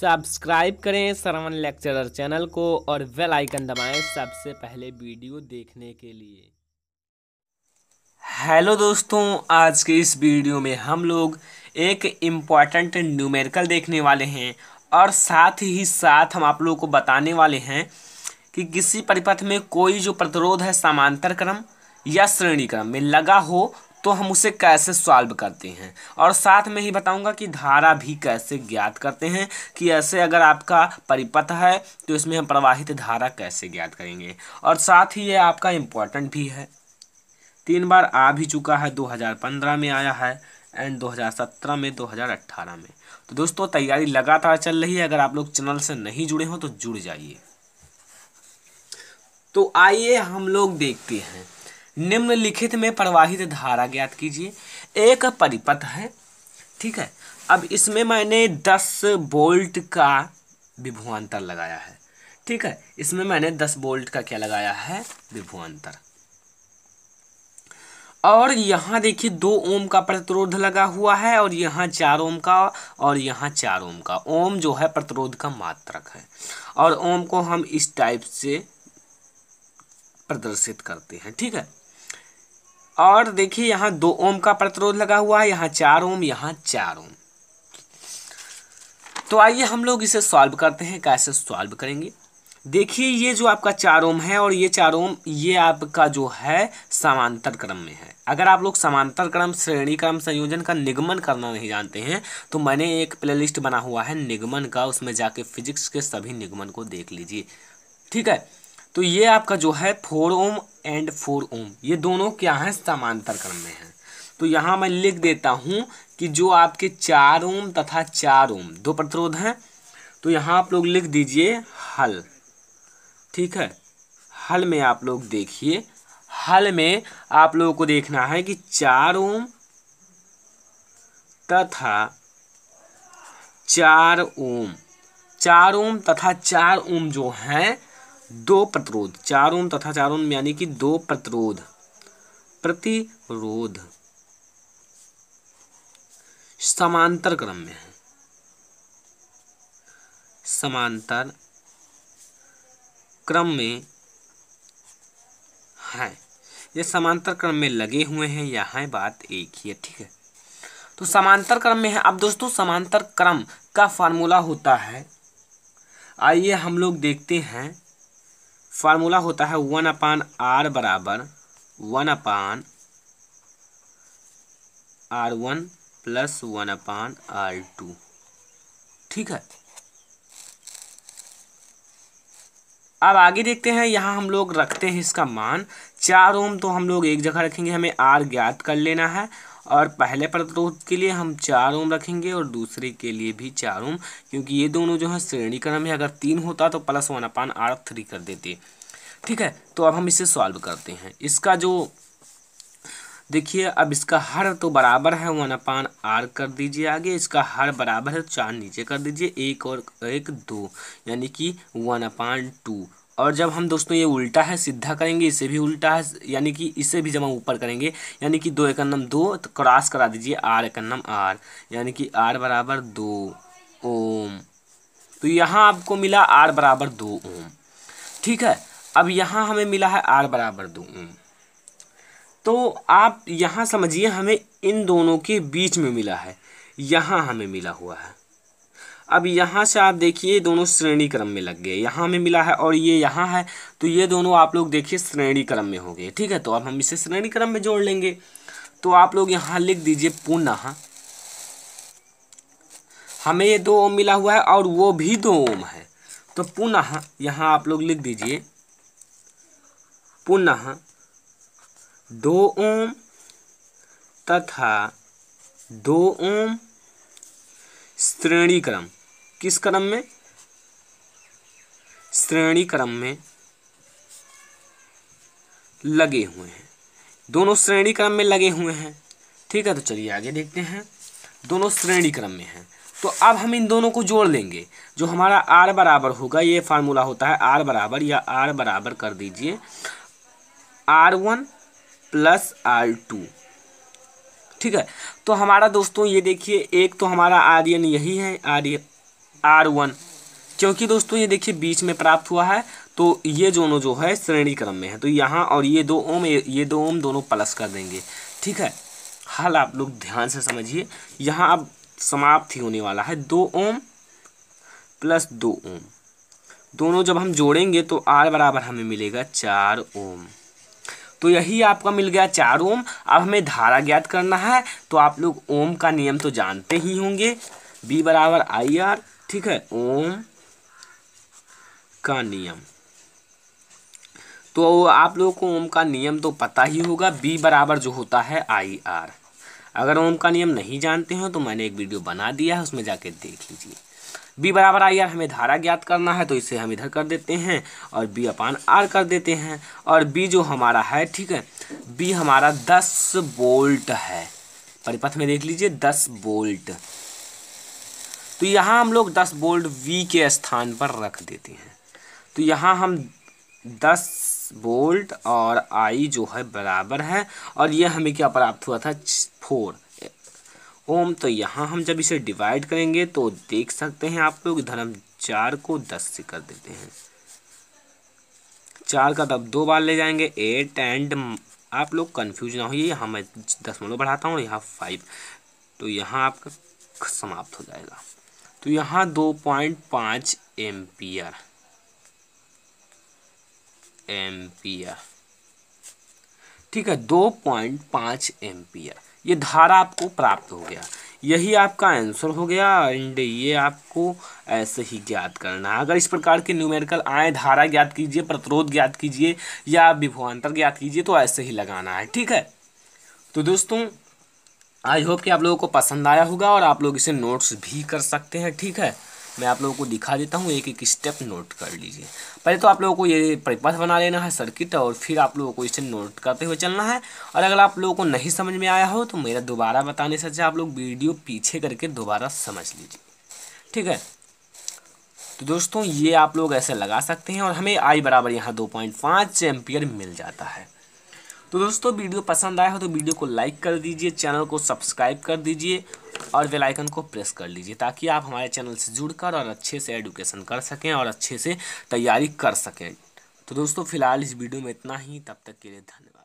subscribe करें Sarwan lecturer channel को और बेल आइकन दबाएं सबसे पहले वीडियो देखने के लिए हेलो दोस्तों आज के इस वीडियो में हम लोग एक इम्पॉर्टेंट न्यूमेरिकल देखने वाले हैं और साथ ही साथ हम आप लोगों को बताने वाले हैं कि किसी परिपथ में कोई जो प्रतिरोध है समांतर क्रम या श्रेणी क्रम में लगा हो तो हम उसे कैसे सॉल्व करते हैं और साथ में ही बताऊंगा कि धारा भी कैसे ज्ञात करते हैं कि ऐसे अगर आपका परिपथ है तो इसमें हम प्रवाहित धारा कैसे ज्ञात करेंगे और साथ ही ये आपका इम्पोर्टेंट भी है तीन बार आ भी चुका है 2015 में आया है एंड 2017 में 2018 में तो दोस्तों तैयारी लगातार चल रही है अगर आप लोग चैनल से नहीं जुड़े हों तो जुड़ जाइए तो आइए हम लोग देखते हैं निम्नलिखित में प्रवाहित धारा ज्ञात कीजिए एक परिपथ है ठीक है अब इसमें मैंने दस बोल्ट का विभुआंतर लगाया है ठीक है इसमें मैंने दस बोल्ट का क्या लगाया है विभुआंतर और यहाँ देखिए दो ओम का प्रतिरोध लगा हुआ है और यहाँ चार ओम का और यहाँ चार ओम का ओम जो है प्रतिरोध का मात्रक है और ओम को हम इस टाइप से प्रदर्शित करते हैं ठीक है और देखिए यहाँ दो ओम का प्रतिरोध लगा हुआ है यहाँ चार ओम यहाँ चार ओम तो आइए हम लोग इसे सॉल्व करते हैं कैसे सॉल्व करेंगे देखिए ये जो आपका चार ओम है और ये चार ओम ये आपका जो है समांतर क्रम में है अगर आप लोग समांतर क्रम श्रेणी क्रम संयोजन का निगमन करना नहीं जानते हैं तो मैंने एक प्लेलिस्ट बना हुआ है निगमन का उसमें जाके फिजिक्स के सभी निगमन को देख लीजिए ठीक है तो ये आपका जो है four ohm and four ohm ये दोनों क्या है समांतर क्रम में है तो यहाँ मैं लिख देता हूँ कि जो आपके चार ओम तथा चार ओम दो प्रतिरोध हैं तो यहाँ आप लोग लिख दीजिए हल ठीक है हल में आप लोग देखिए हल में आप लोगों को देखना है कि चार ओम तथा चार ओम चार ओम तथा चार ओम जो हैं दो प्रतिरोध चार ओम तथा चार ओम यानी कि दो प्रतिरोध प्रतिरोध समांतर क्रम में है समांतर क्रम में है ये समांतर क्रम में लगे हुए हैं या है बात एक ही है ठीक है तो समांतर क्रम में है अब दोस्तों समांतर क्रम का फार्मूला होता है आइए हम लोग देखते हैं फार्मूला होता है वन अपान आर बराबर one upon R one plus one upon R two ठीक है अब आगे देखते हैं यहाँ हम लोग रखते हैं इसका मान चार ओम तो हम लोग एक जगह रखेंगे हमें आर ज्ञात कर लेना है और पहले प्रतिरोध के लिए हम चार ओम रखेंगे और दूसरे के लिए भी चार ओम क्योंकि ये दोनों जो है श्रेणी क्रम है अगर तीन होता तो plus one upon R three कर देते ठीक है तो अब हम इसे सॉल्व करते हैं इसका जो देखिए अब इसका हर तो बराबर है वन अपान आर कर दीजिए आगे इसका हर बराबर है तो चार नीचे कर दीजिए एक और एक दो यानी कि वन अपान टू और जब हम दोस्तों ये उल्टा है सीधा करेंगे इसे भी उल्टा है यानी कि इसे भी जब हम ऊपर करेंगे यानी कि दो एकन्नम दो तो क्रॉस करा दीजिए आर एकन्नम आर यानी कि आर बराबर दो ओम तो यहाँ आपको मिला आर बराबर दो ओम ठीक है अब यहाँ हमें मिला है आर बराबर दो ओम तो आप यहाँ समझिए हमें इन दोनों के बीच में मिला है यहाँ हमें मिला हुआ है अब यहाँ से आप देखिए दोनों श्रेणी क्रम में लग गए यहाँ में मिला है और ये यहाँ है तो ये दोनों आप लोग देखिए श्रेणी क्रम में हो गए ठीक है तो अब हम इसे श्रेणी क्रम में जोड़ लेंगे तो आप लोग यहाँ लिख दीजिए पुनः हमें ये दो ओम मिला हुआ है और वो भी दो ओम है तो पुनः यहाँ आप लोग लिख दीजिए पुनः दो ओम तथा दो ओम श्रेणी क्रम किस क्रम में श्रेणी क्रम में लगे हुए हैं दोनों श्रेणी क्रम में लगे हुए हैं ठीक है तो चलिए आगे देखते हैं दोनों श्रेणी क्रम में हैं तो अब हम इन दोनों को जोड़ लेंगे जो हमारा आर बराबर होगा ये फार्मूला होता है आर बराबर या आर बराबर कर दीजिए R one plus R two ठीक है तो हमारा दोस्तों ये देखिए एक तो हमारा आर्यन यही है आर्य आर वन क्योंकि दोस्तों ये देखिए बीच में प्राप्त हुआ है तो ये दोनों जो है श्रेणी क्रम में है तो यहाँ और ये दो ओम ये दो ओम दोनों प्लस कर देंगे ठीक है हाल आप लोग ध्यान से समझिए यहाँ अब समाप्त ही होने वाला है दो ओम प्लस दो ओम दोनों जब हम जोड़ेंगे तो आर बराबर हमें मिलेगा चार ओम तो यही आपका मिल गया चार ओम अब हमें धारा ज्ञात करना है तो आप लोग ओम का नियम तो जानते ही होंगे बी बराबर आई आर ठीक है ओम का नियम तो आप लोगों को ओम का नियम तो पता ही होगा बी बराबर जो होता है आई आर अगर ओम का नियम नहीं जानते हो तो मैंने एक वीडियो बना दिया है उसमें जाके देख लीजिए बी बराबर आई आर हमें धारा ज्ञात करना है तो इसे हम इधर कर देते हैं और बी अपान आर कर देते हैं और बी जो हमारा है ठीक है बी हमारा दस बोल्ट है परिपथ में देख लीजिए दस बोल्ट तो यहाँ हम लोग दस बोल्ट वी के स्थान पर रख देते हैं तो यहाँ हम दस बोल्ट और आई जो है बराबर है और यह हमें क्या प्राप्त हुआ था फोर ओम तो यहाँ हम जब इसे डिवाइड करेंगे तो देख सकते हैं आप लोग इधर हम चार को दस से कर देते हैं चार का तब दो बार ले जाएंगे एट एंड आप लोग कंफ्यूज ना होइए यहाँ मैं दस मोलो बढ़ाता हूँ यहाँ फाइव तो यहाँ आपका समाप्त हो जाएगा तो यहाँ दो पॉइंट पाँच एम्पियर एम्पियर ठीक है दो पॉइंट पाँच एम्पियर ये धारा आपको प्राप्त हो गया यही आपका आंसर हो गया एंड ये आपको ऐसे ही ज्ञात करना है अगर इस प्रकार के न्यूमेरिकल आए धारा ज्ञात कीजिए प्रतिरोध ज्ञात कीजिए या विभवान्तर ज्ञात कीजिए तो ऐसे ही लगाना है ठीक है तो दोस्तों आई होप कि आप लोगों को पसंद आया होगा और आप लोग इसे नोट्स भी कर सकते हैं ठीक है मैं आप लोगों को दिखा देता हूँ एक एक स्टेप नोट कर लीजिए पहले तो आप लोगों को ये परिपथ बना लेना है सर्किट और फिर आप लोगों को इसे नोट करते हुए चलना है और अगर आप लोगों को नहीं समझ में आया हो तो मेरा दोबारा बताने से अच्छा आप लोग वीडियो पीछे करके दोबारा समझ लीजिए ठीक है तो दोस्तों ये आप लोग ऐसे लगा सकते हैं और हमें आई बराबर यहाँ दो पॉइंट पाँच एम्पियर मिल जाता है तो दोस्तों वीडियो पसंद आया हो तो वीडियो को लाइक कर दीजिए चैनल को सब्सक्राइब कर दीजिए और बेल आइकन को प्रेस कर लीजिए ताकि आप हमारे चैनल से जुड़कर और अच्छे से एडुकेशन कर सकें और अच्छे से तैयारी कर सकें तो दोस्तों फिलहाल इस वीडियो में इतना ही तब तक के लिए धन्यवाद